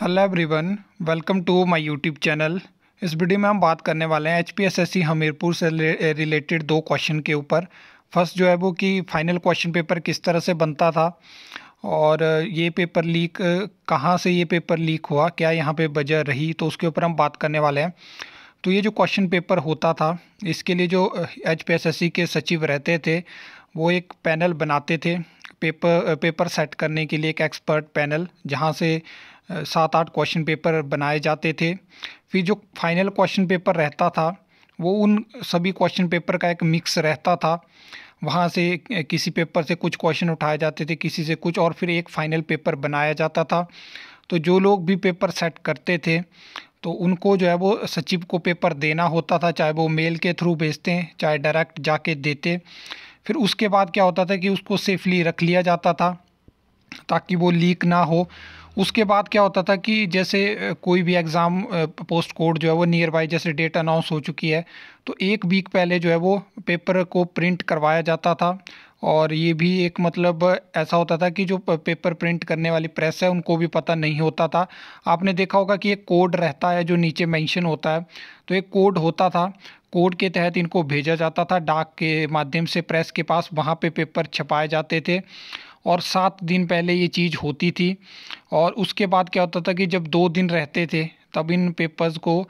hello everyone welcome to my YouTube channel इस वीडियो में हम बात करने वाले हैं एचपीएसएससी हमीरपुर से रिलेटेड दो क्वेश्चन के ऊपर फर्स्ट जो है वो कि फाइनल क्वेश्चन पेपर किस तरह से बनता था और ये पेपर लीक कहाँ से ये पेपर लीक हुआ क्या यहाँ पे वजह रही तो उसके ऊपर हम बात करने वाले हैं तो ये जो क्वेश्चन पेपर होता था इसके लिए जो एच के सचिव रहते थे वो एक पैनल बनाते थे पेपर पेपर सेट करने के लिए एक एक्सपर्ट पैनल जहाँ से सात आठ क्वेश्चन पेपर बनाए जाते थे फिर जो फाइनल क्वेश्चन पेपर रहता था वो उन सभी क्वेश्चन पेपर का एक मिक्स रहता था वहाँ से किसी पेपर से कुछ क्वेश्चन उठाए जाते थे किसी से कुछ और फिर एक फाइनल पेपर बनाया जाता था तो जो लोग भी पेपर सेट करते थे तो उनको जो है वो सचिव को पेपर देना होता था चाहे वो मेल के थ्रू भेजते हैं चाहे डायरेक्ट जाके देते फिर उसके बाद क्या होता था कि उसको सेफली रख लिया जाता था ताकि वो लीक ना हो उसके बाद क्या होता था कि जैसे कोई भी एग्ज़ाम पोस्ट कोड जो है वो नियर बाई जैसे डेट अनाउंस हो चुकी है तो एक वीक पहले जो है वो पेपर को प्रिंट करवाया जाता था और ये भी एक मतलब ऐसा होता था कि जो पेपर प्रिंट करने वाली प्रेस है उनको भी पता नहीं होता था आपने देखा होगा कि एक कोड रहता है जो नीचे मेंशन होता है तो एक कोड होता था कोड के तहत इनको भेजा जाता था डाक के माध्यम से प्रेस के पास वहाँ पे पेपर छपाए जाते थे और सात दिन पहले ये चीज़ होती थी और उसके बाद क्या होता था कि जब दो दिन रहते थे तब इन पेपर्स को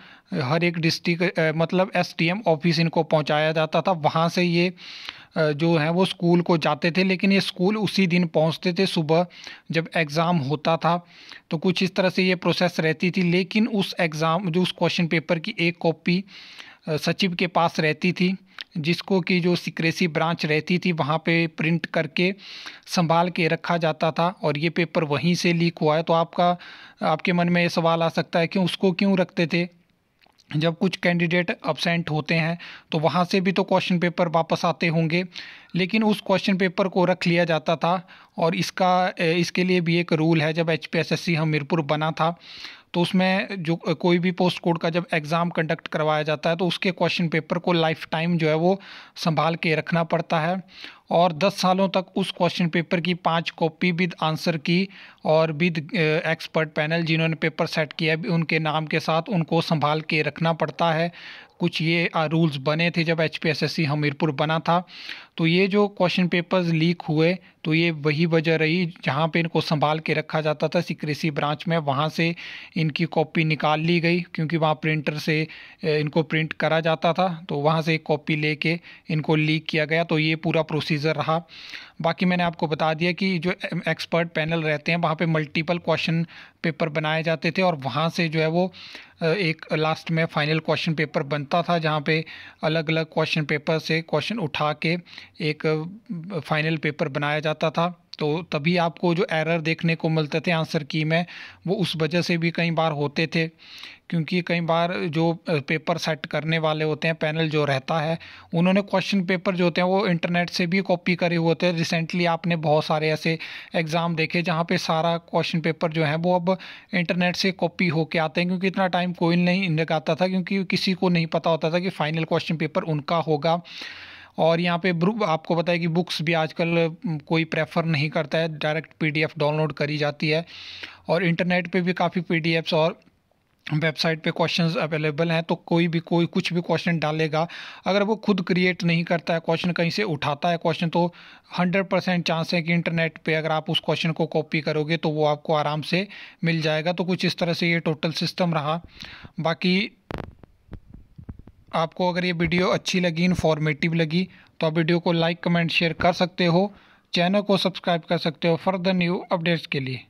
हर एक डिस्ट्रिक्ट मतलब एसडीएम ऑफिस इनको पहुंचाया जाता था वहाँ से ये जो है वो स्कूल को जाते थे लेकिन ये स्कूल उसी दिन पहुंचते थे सुबह जब एग्ज़ाम होता था तो कुछ इस तरह से ये प्रोसेस रहती थी लेकिन उस एग्ज़ाम जो उस क्वेश्चन पेपर की एक कॉपी सचिव के पास रहती थी जिसको कि जो सिक्रेसी ब्रांच रहती थी वहाँ पे प्रिंट करके संभाल के रखा जाता था और ये पेपर वहीं से लीक हुआ है तो आपका आपके मन में ये सवाल आ सकता है कि उसको क्यों रखते थे जब कुछ कैंडिडेट अबसेंट होते हैं तो वहाँ से भी तो क्वेश्चन पेपर वापस आते होंगे लेकिन उस क्वेश्चन पेपर को रख लिया जाता था और इसका इसके लिए भी एक रूल है जब एच सी हमीरपुर बना था तो उसमें जो कोई भी पोस्ट कोड का जब एग्ज़ाम कंडक्ट करवाया जाता है तो उसके क्वेश्चन पेपर को लाइफ टाइम जो है वो संभाल के रखना पड़ता है और 10 सालों तक उस क्वेश्चन पेपर की पांच कॉपी विद आंसर की और विद एक्सपर्ट पैनल जिन्होंने पेपर सेट किया उनके नाम के साथ उनको संभाल के रखना पड़ता है कुछ ये रूल्स बने थे जब एच पी हमीरपुर बना था तो ये जो क्वेश्चन पेपर्स लीक हुए तो ये वही वजह रही जहाँ पे इनको संभाल के रखा जाता था सिक्रेसी ब्रांच में वहाँ से इनकी कॉपी निकाल ली गई क्योंकि वहाँ प्रिंटर से इनको प्रिंट करा जाता था तो वहाँ से एक कॉपी लेके इनको लीक किया गया तो ये पूरा प्रोसीज प्रोसीजर रहा बाकी मैंने आपको बता दिया कि जो एक्सपर्ट पैनल रहते हैं वहाँ पे मल्टीपल क्वेश्चन पेपर बनाए जाते थे और वहाँ से जो है वो एक लास्ट में फाइनल क्वेश्चन पेपर बनता था जहाँ पे अलग अलग क्वेश्चन पेपर से क्वेश्चन उठा के एक फाइनल पेपर बनाया जाता था तो तभी आपको जो एरर देखने को मिलते थे आंसर की में वो उस वजह से भी कई बार होते थे क्योंकि कई बार जो पेपर सेट करने वाले होते हैं पैनल जो रहता है उन्होंने क्वेश्चन पेपर जो होते हैं वो इंटरनेट से भी कॉपी करे हुए होते हैं रिसेंटली आपने बहुत सारे ऐसे एग्ज़ाम देखे जहाँ पे सारा क्वेश्चन पेपर जो है वो अब इंटरनेट से कॉपी होके आते हैं क्योंकि इतना टाइम कोई नहीं लगाता था क्योंकि किसी को नहीं पता होता था कि फ़ाइनल क्वेश्चन पेपर उनका होगा और यहाँ पे आपको बताया कि बुक्स भी आजकल हम्म, कोई प्रेफर नहीं करता है डायरेक्ट पीडीएफ डाउनलोड करी जाती है और इंटरनेट पे भी काफ़ी पीडीएफ्स और वेबसाइट पे क्वेश्चंस अवेलेबल हैं तो कोई भी कोई कुछ भी क्वेश्चन डालेगा अगर वो खुद क्रिएट नहीं करता है क्वेश्चन कहीं से उठाता है क्वेश्चन तो 100 परसेंट चांस है कि इंटरनेट पे अगर आप उस क्वेश्चन को कॉपी करोगे तो वो आपको आराम से मिल जाएगा तो कुछ इस तरह से ये टोटल सिस्टम रहा बाकी आपको अगर ये वीडियो अच्छी लगी इन्फॉर्मेटिव लगी तो आप वीडियो को लाइक कमेंट शेयर कर सकते हो चैनल को सब्सक्राइब कर सकते हो फर्दर न्यू अपडेट्स के लिए